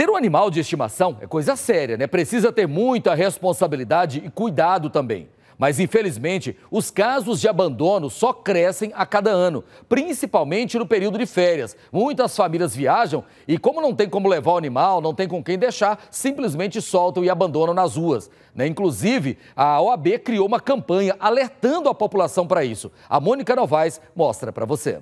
Ter um animal de estimação é coisa séria, né? Precisa ter muita responsabilidade e cuidado também. Mas, infelizmente, os casos de abandono só crescem a cada ano, principalmente no período de férias. Muitas famílias viajam e, como não tem como levar o animal, não tem com quem deixar, simplesmente soltam e abandonam nas ruas. Né? Inclusive, a OAB criou uma campanha alertando a população para isso. A Mônica Novaes mostra para você.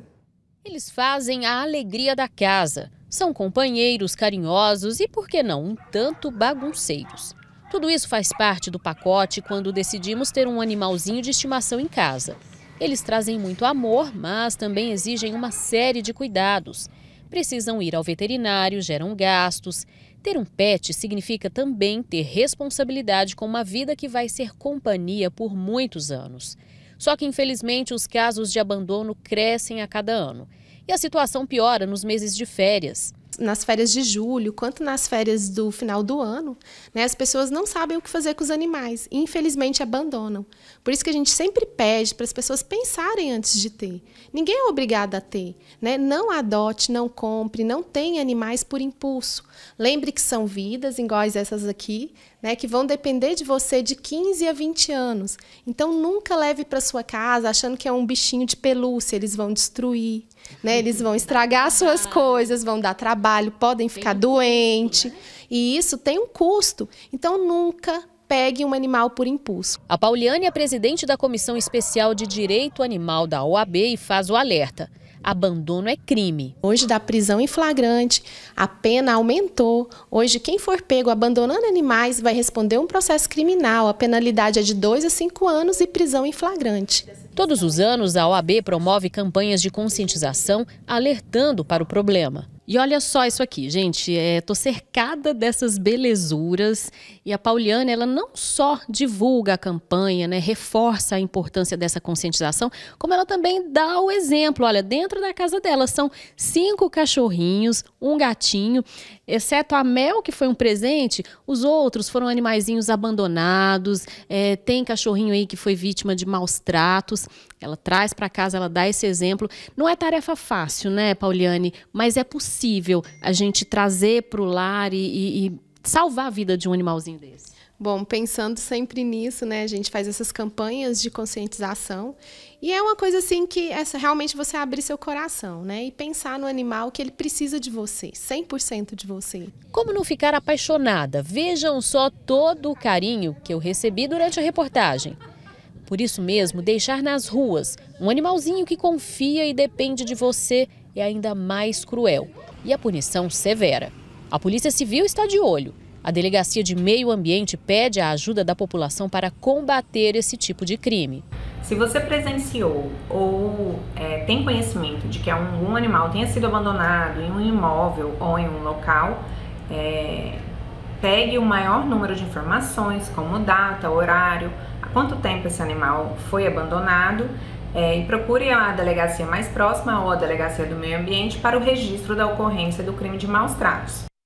Eles fazem a alegria da casa são companheiros, carinhosos e, por que não, um tanto bagunceiros. Tudo isso faz parte do pacote quando decidimos ter um animalzinho de estimação em casa. Eles trazem muito amor, mas também exigem uma série de cuidados. Precisam ir ao veterinário, geram gastos. Ter um pet significa também ter responsabilidade com uma vida que vai ser companhia por muitos anos. Só que, infelizmente, os casos de abandono crescem a cada ano. E a situação piora nos meses de férias nas férias de julho, quanto nas férias do final do ano, né, as pessoas não sabem o que fazer com os animais e, infelizmente, abandonam. Por isso que a gente sempre pede para as pessoas pensarem antes de ter. Ninguém é obrigado a ter. Né? Não adote, não compre, não tenha animais por impulso. Lembre que são vidas, iguais essas aqui, né, que vão depender de você de 15 a 20 anos. Então nunca leve para sua casa achando que é um bichinho de pelúcia, eles vão destruir, né? Eles vão estragar suas coisas, vão dar trabalho, podem ficar doente. Né? E isso tem um custo. Então nunca pegue um animal por impulso. A Pauliane é presidente da Comissão Especial de Direito Animal da OAB e faz o alerta. Abandono é crime. Hoje, da prisão em flagrante, a pena aumentou. Hoje, quem for pego abandonando animais vai responder um processo criminal. A penalidade é de 2 a 5 anos e prisão em flagrante. Todos os anos, a OAB promove campanhas de conscientização alertando para o problema. E olha só isso aqui, gente. É, tô cercada dessas belezuras e a Pauliana, ela não só divulga a campanha, né, reforça a importância dessa conscientização, como ela também dá o exemplo. Olha, dentro da casa dela são cinco cachorrinhos, um gatinho, exceto a Mel, que foi um presente, os outros foram animaizinhos abandonados, é, tem cachorrinho aí que foi vítima de maus tratos. Ela traz para casa, ela dá esse exemplo. Não é tarefa fácil, né, Pauliane? Mas é possível possível a gente trazer para o lar e, e, e salvar a vida de um animalzinho desse? Bom, pensando sempre nisso, né? A gente faz essas campanhas de conscientização e é uma coisa assim que é realmente você abrir seu coração, né? E pensar no animal que ele precisa de você, 100% de você. Como não ficar apaixonada? Vejam só todo o carinho que eu recebi durante a reportagem. Por isso mesmo, deixar nas ruas um animalzinho que confia e depende de você é ainda mais cruel e a punição severa. A Polícia Civil está de olho. A Delegacia de Meio Ambiente pede a ajuda da população para combater esse tipo de crime. Se você presenciou ou é, tem conhecimento de que algum animal tenha sido abandonado em um imóvel ou em um local, é, pegue o maior número de informações, como data, horário, há quanto tempo esse animal foi abandonado é, e procure a delegacia mais próxima ou a delegacia do meio ambiente para o registro da ocorrência do crime de maus tratos.